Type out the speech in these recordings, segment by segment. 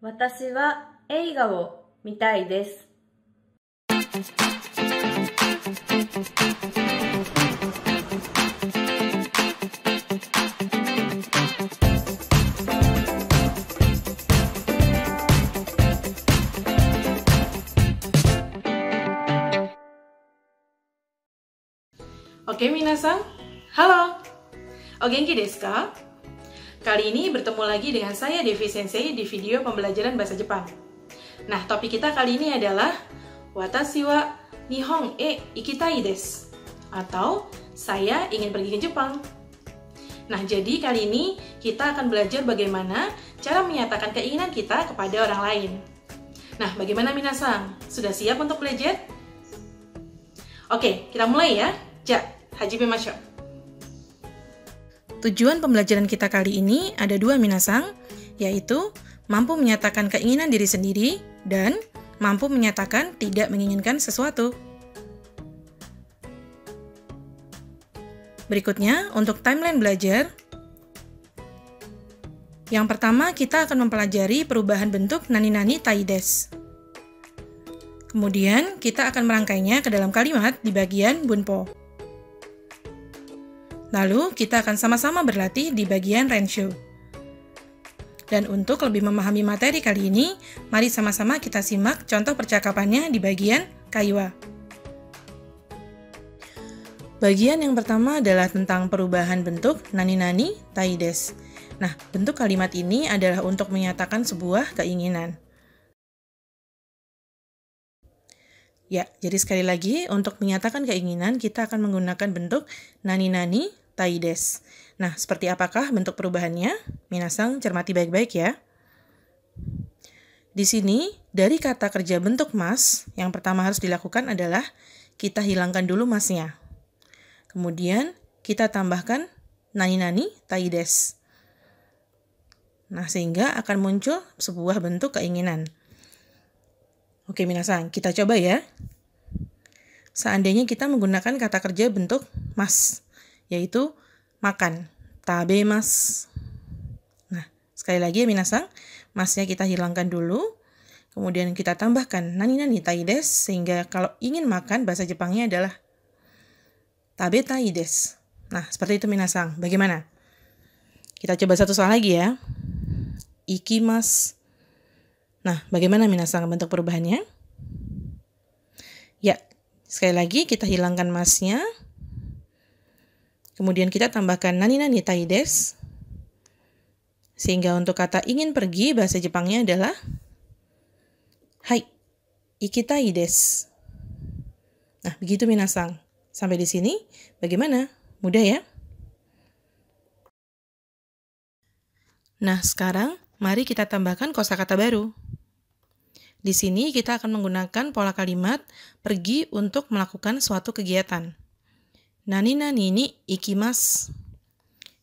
私は映画を見たいです。o みなさん、ハローお元気ですか Kali ini bertemu lagi dengan saya Devi Sensei di video pembelajaran bahasa Jepang. Nah, topik kita kali ini adalah Watashi wa Nihon e ikitai desu atau saya ingin pergi ke Jepang. Nah, jadi kali ini kita akan belajar bagaimana cara menyatakan keinginan kita kepada orang lain. Nah, bagaimana Minasang? Sudah siap untuk belajar? Oke, kita mulai ya. Ja, hajime masyo. Tujuan pembelajaran kita kali ini ada dua minasang, yaitu mampu menyatakan keinginan diri sendiri dan mampu menyatakan tidak menginginkan sesuatu. Berikutnya, untuk timeline belajar, yang pertama kita akan mempelajari perubahan bentuk nani-nani taides. Kemudian, kita akan merangkainya ke dalam kalimat di bagian bunpo. Lalu, kita akan sama-sama berlatih di bagian Renshu. Dan untuk lebih memahami materi kali ini, mari sama-sama kita simak contoh percakapannya di bagian Kaiwa. Bagian yang pertama adalah tentang perubahan bentuk nani-nani taides. Nah, bentuk kalimat ini adalah untuk menyatakan sebuah keinginan. Ya, jadi sekali lagi untuk menyatakan keinginan kita akan menggunakan bentuk nani-nani taides. Nah, seperti apakah bentuk perubahannya? Minasang cermati baik-baik ya. Di sini, dari kata kerja bentuk mas, yang pertama harus dilakukan adalah kita hilangkan dulu masnya. Kemudian, kita tambahkan nani-nani taides. Nah, sehingga akan muncul sebuah bentuk keinginan. Oke minasan, kita coba ya. Seandainya kita menggunakan kata kerja bentuk mas, yaitu makan, tabe mas. Nah, sekali lagi ya minasan, masnya kita hilangkan dulu. Kemudian kita tambahkan nani nani taides sehingga kalau ingin makan bahasa Jepangnya adalah tabe taides. Nah, seperti itu minasan. Bagaimana? Kita coba satu soal lagi ya. Ikimas Nah, bagaimana minasang bentuk perubahannya? Ya, sekali lagi kita hilangkan masnya. Kemudian kita tambahkan nani-nani taides Sehingga untuk kata ingin pergi bahasa Jepangnya adalah hai ikitai Nah, begitu minasang. Sampai di sini bagaimana? Mudah ya? Nah, sekarang mari kita tambahkan kosakata baru. Di sini kita akan menggunakan pola kalimat pergi untuk melakukan suatu kegiatan. Nani nani ni ikimas.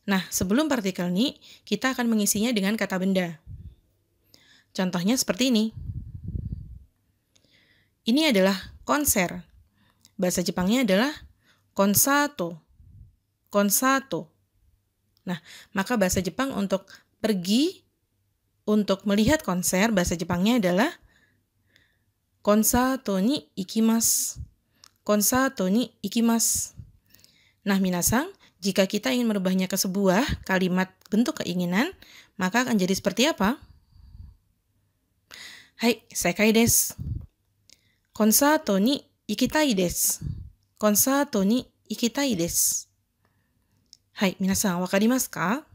Nah, sebelum partikel ni, kita akan mengisinya dengan kata benda. Contohnya seperti ini. Ini adalah konser. Bahasa Jepangnya adalah konsato. Konsato. Nah, maka bahasa Jepang untuk pergi untuk melihat konser bahasa Jepangnya adalah コンサートに行きます。コンサートに行きます。Nah, minasang, jika kita ingin merubahnya ke sebuah kalimat bentuk keinginan, maka akan jadi seperti apa? Hai, sekai desu. Konsato ni ikitai desu. Konsato ni ikitai desu. Hai, minasang, wakarimasu ka?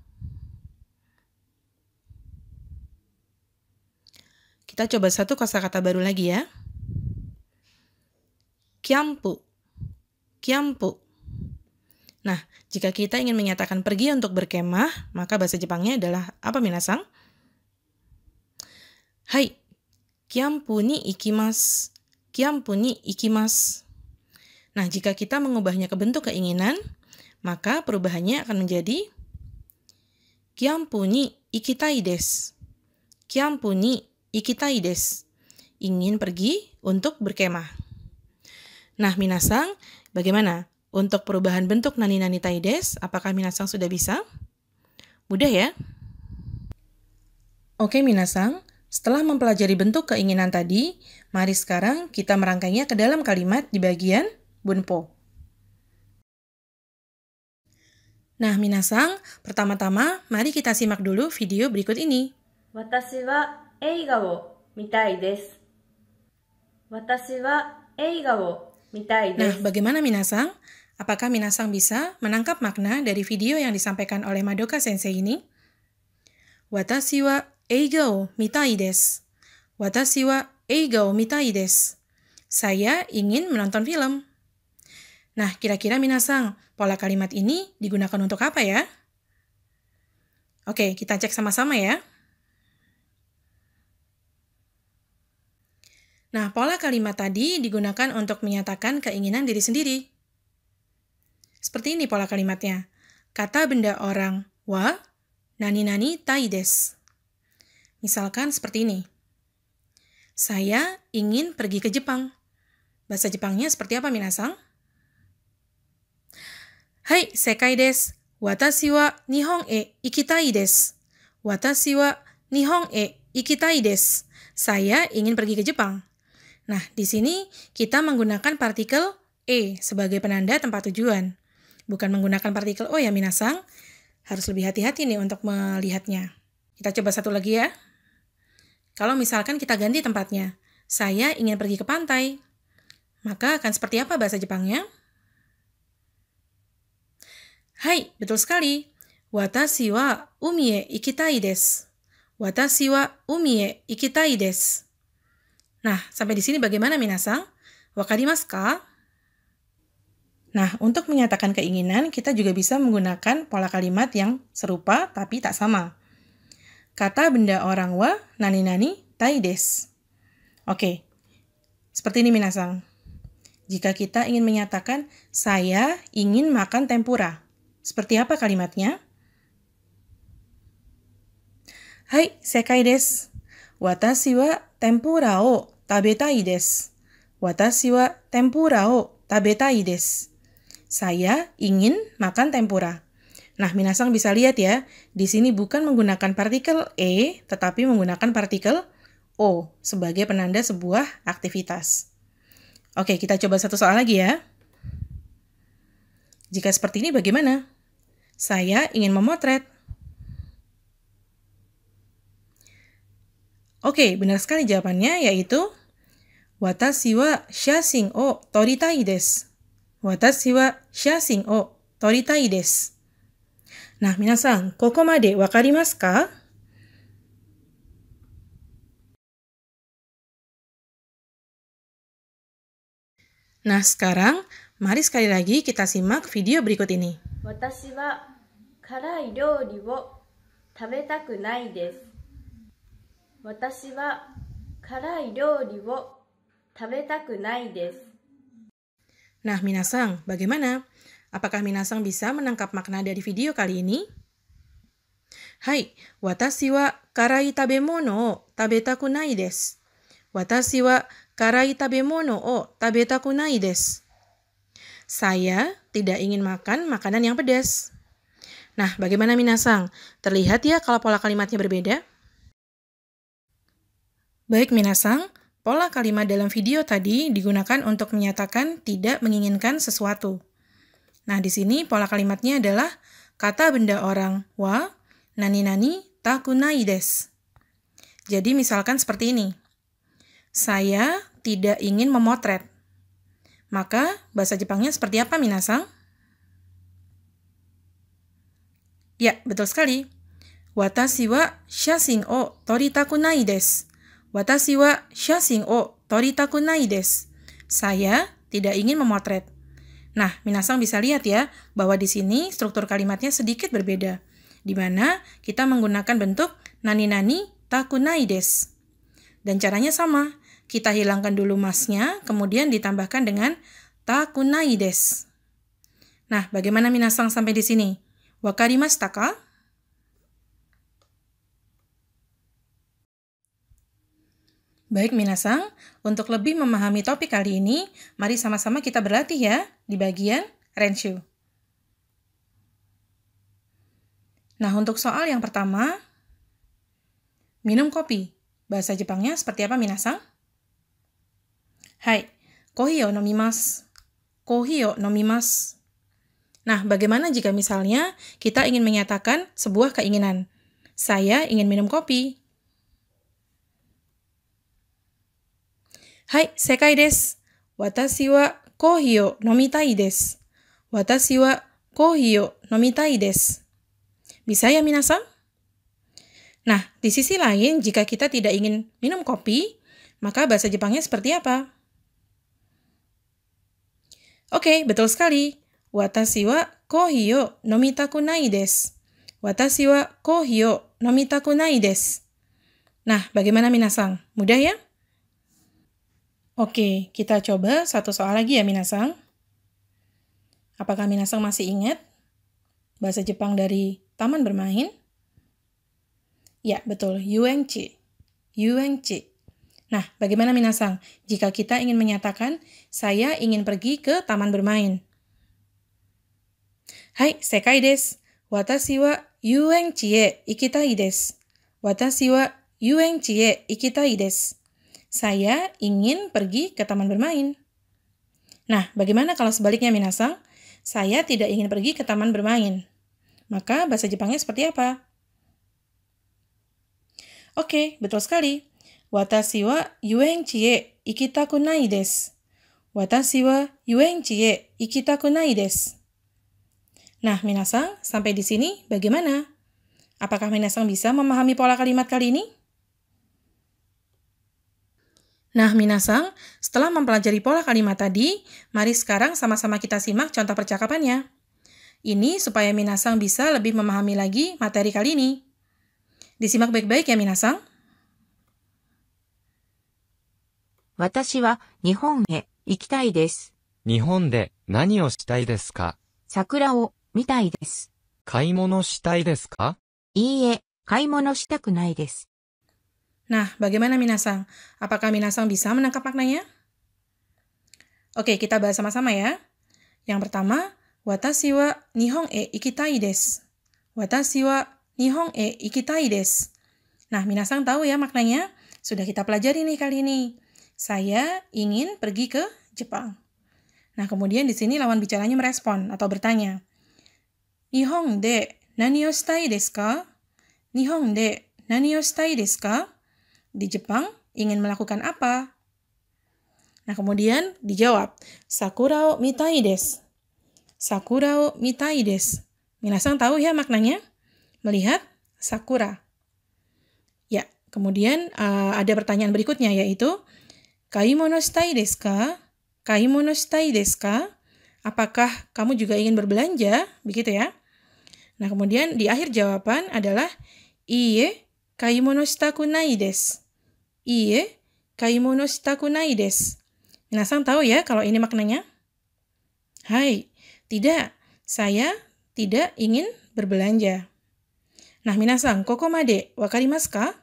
Kita coba satu kosakata baru lagi ya kiampu, kiampu. Nah, jika kita ingin menyatakan pergi untuk berkemah, maka bahasa Jepangnya adalah apa minasang? Hai, kiampu ni ikimas, kiampu ni ikimas. Nah, jika kita mengubahnya ke bentuk keinginan, maka perubahannya akan menjadi kiampu ni ikitai desu. Kiampu ni ikitai desu. Ingin pergi untuk berkemah. Nah, Minasang, bagaimana? Untuk perubahan bentuk nani-nani taides, apakah Minasang sudah bisa? Mudah ya? Oke Minasang, setelah mempelajari bentuk keinginan tadi, mari sekarang kita merangkainya ke dalam kalimat di bagian bunpo. Nah, Minasang, pertama-tama mari kita simak dulu video berikut ini. Watashi wa eiga wo mitai desu. Watashi wa eiga wo nah, bagaimana Minasang? Apakah Minasang bisa menangkap makna dari video yang disampaikan oleh Madoka Sensei ini? Watashi wa eigo mitai desu. Watashi wa eigo mitai desu. Saya ingin menonton film. Nah, kira-kira Minasang, pola kalimat ini digunakan untuk apa ya? Oke, kita cek sama-sama ya. Nah, pola kalimat tadi digunakan untuk menyatakan keinginan diri sendiri. Seperti ini pola kalimatnya. Kata benda orang wa nani-nani tai des. Misalkan seperti ini. Saya ingin pergi ke Jepang. Bahasa Jepangnya seperti apa, Minasang? Hai, sekai des. Watashi wa Nihon e ikitai des. Watashi wa Nihon e ikitai des. Saya ingin pergi ke Jepang. Nah, di sini kita menggunakan partikel E sebagai penanda tempat tujuan. Bukan menggunakan partikel O ya minasang. Harus lebih hati-hati nih untuk melihatnya. Kita coba satu lagi ya. Kalau misalkan kita ganti tempatnya, saya ingin pergi ke pantai. Maka akan seperti apa bahasa Jepangnya? Hai, betul sekali. Watashi wa umi e ikitai desu. Watashi wa umi e ikitai desu. Nah, sampai di sini bagaimana Minasang? Wakadimas ka? Nah, untuk menyatakan keinginan, kita juga bisa menggunakan pola kalimat yang serupa tapi tak sama. Kata benda orang wa nani-nani tai des. Oke, seperti ini Minasang. Jika kita ingin menyatakan, saya ingin makan tempura. Seperti apa kalimatnya? Hai, sekai des tempura tempura o o Saya ingin makan tempura. Nah, minasang bisa lihat ya, di sini bukan menggunakan partikel e, tetapi menggunakan partikel o sebagai penanda sebuah aktivitas. Oke, kita coba satu soal lagi ya. Jika seperti ini bagaimana? Saya ingin memotret. Oke, benar sekali jawabannya yaitu Watashi wa shasin o toritai desu. Watashi wa shasin o toritai desu. な、皆さん、ここまでわかりますかな、nah, sekarang, mari sekali lagi kita simak video berikut ini. 私は辛い料理を食べたくないです。私は辛い料理を食べたくないです。Nah, Minasang, bagaimana? Apakah Minasang bisa menangkap makna dari video kali ini? Hai, watashi wa karai tabemono o tabetaku nai desu. Watashi wa karai tabemono o tabetaku nai desu. Saya tidak ingin makan makanan yang pedas. Nah, bagaimana Minasang? Terlihat ya kalau pola kalimatnya berbeda? Baik Minasang, pola kalimat dalam video tadi digunakan untuk menyatakan tidak menginginkan sesuatu. Nah, di sini pola kalimatnya adalah kata benda orang wa nani-nani takunai des. Jadi misalkan seperti ini. Saya tidak ingin memotret. Maka bahasa Jepangnya seperti apa Minasang? Ya, betul sekali. Watashi wa shasin o toritakunai desu. Watashi wa shashin o toritaku nai desu. Saya tidak ingin memotret. Nah, Minasang bisa lihat ya bahwa di sini struktur kalimatnya sedikit berbeda, di mana kita menggunakan bentuk nani-nani takunai des. Dan caranya sama, kita hilangkan dulu masnya, kemudian ditambahkan dengan takunai des. Nah, bagaimana Minasang sampai di sini? Wakarimashita ka? Baik Minasang, untuk lebih memahami topik kali ini, mari sama-sama kita berlatih ya di bagian Renshu. Nah, untuk soal yang pertama, minum kopi. Bahasa Jepangnya seperti apa Minasang? Hai, kohi yo nomimas. Kohi yo nomimas. Nah, bagaimana jika misalnya kita ingin menyatakan sebuah keinginan? Saya ingin minum kopi. はい、正解です。私はコーヒーを飲みたいです。私はコーヒーを飲みたいです。Bisa ya minasan? Nah, di sisi lain, jika kita tidak ingin minum kopi, maka bahasa Jepangnya seperti apa? Oke, okay, betul sekali. Watashi wa kohi wo nomitaku nai desu. Watashi wa kohi nomitaku nai desu. Nah, bagaimana minasan? Mudah ya? Oke, kita coba satu soal lagi ya Minasang. Apakah Minasang masih ingat bahasa Jepang dari taman bermain? Ya, betul. Yuenchi. Yuenchi. Nah, bagaimana Minasang? Jika kita ingin menyatakan, saya ingin pergi ke taman bermain. Hai, sekai desu. Watashi wa yuenchi e ikitai desu. Watashi wa yuenchi e ikitai desu. Saya ingin pergi ke taman bermain. Nah, bagaimana kalau sebaliknya minasang? Saya tidak ingin pergi ke taman bermain. Maka bahasa Jepangnya seperti apa? Oke, betul sekali. Watashi wa yuenchi e ikitaku nai desu. Watashi wa yuenchi e ikitaku nai desu. Nah, minasang, sampai di sini bagaimana? Apakah minasang bisa memahami pola kalimat kali ini? Nah, Minasang, setelah mempelajari pola kalimat tadi, mari sekarang sama-sama kita simak contoh percakapannya. Ini supaya Minasang bisa lebih memahami lagi materi kali ini. Disimak baik-baik ya Minasang. 私は日本へ行きたいです。日本で何をしたいですか桜を見たいです。買い物したいですかいいえ、買い物したくないです。Nah, bagaimana Minasang? Apakah Minasang bisa menangkap maknanya? Oke, kita bahas sama-sama ya. Yang pertama, watashi wa nihon e ikitai desu. Watashi wa nihon e ikitai desu. Nah, Minasang tahu ya maknanya? Sudah kita pelajari nih kali ini. Saya ingin pergi ke Jepang. Nah, kemudian di sini lawan bicaranya merespon atau bertanya. Nihon de nani o shitai desu ka? Nihon de nani o shitai desu ka? di Jepang ingin melakukan apa? Nah, kemudian dijawab, Sakura o mitai desu. Sakura o mitai desu. Minasang tahu ya maknanya? Melihat sakura. Ya, kemudian uh, ada pertanyaan berikutnya yaitu, Kaimono shitai desu ka? Kaimono shitai desu ka? Apakah kamu juga ingin berbelanja? Begitu ya. Nah, kemudian di akhir jawaban adalah, Iye, kaimono shitaku nai desu. いえ、買い物したくないです。皆さん tahu ya kalau ini maknanya? Hai, tidak, saya tidak ingin berbelanja. Nah, minasan, koko made, wakarimasu ka?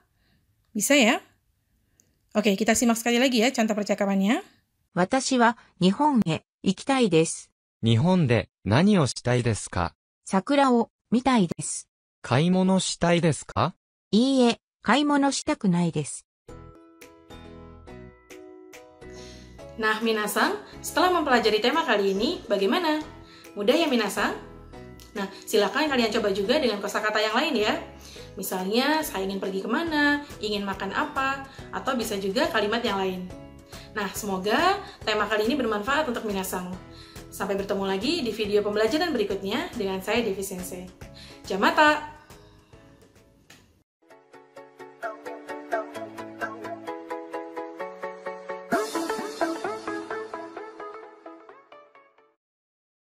Bisa ya? Oke, kita simak sekali lagi ya contoh percakapannya. 私は日本へ行きたいです。日本で何をしたいですか桜を見たいです。買い物したいですかいいえ、買い物したくないです。Nah, Minasang, setelah mempelajari tema kali ini, bagaimana? Mudah ya, Minasang? Nah, silakan kalian coba juga dengan kosakata yang lain ya. Misalnya, saya ingin pergi kemana, ingin makan apa, atau bisa juga kalimat yang lain. Nah, semoga tema kali ini bermanfaat untuk Minasang. Sampai bertemu lagi di video pembelajaran berikutnya dengan saya, Devi Sensei. Jamata!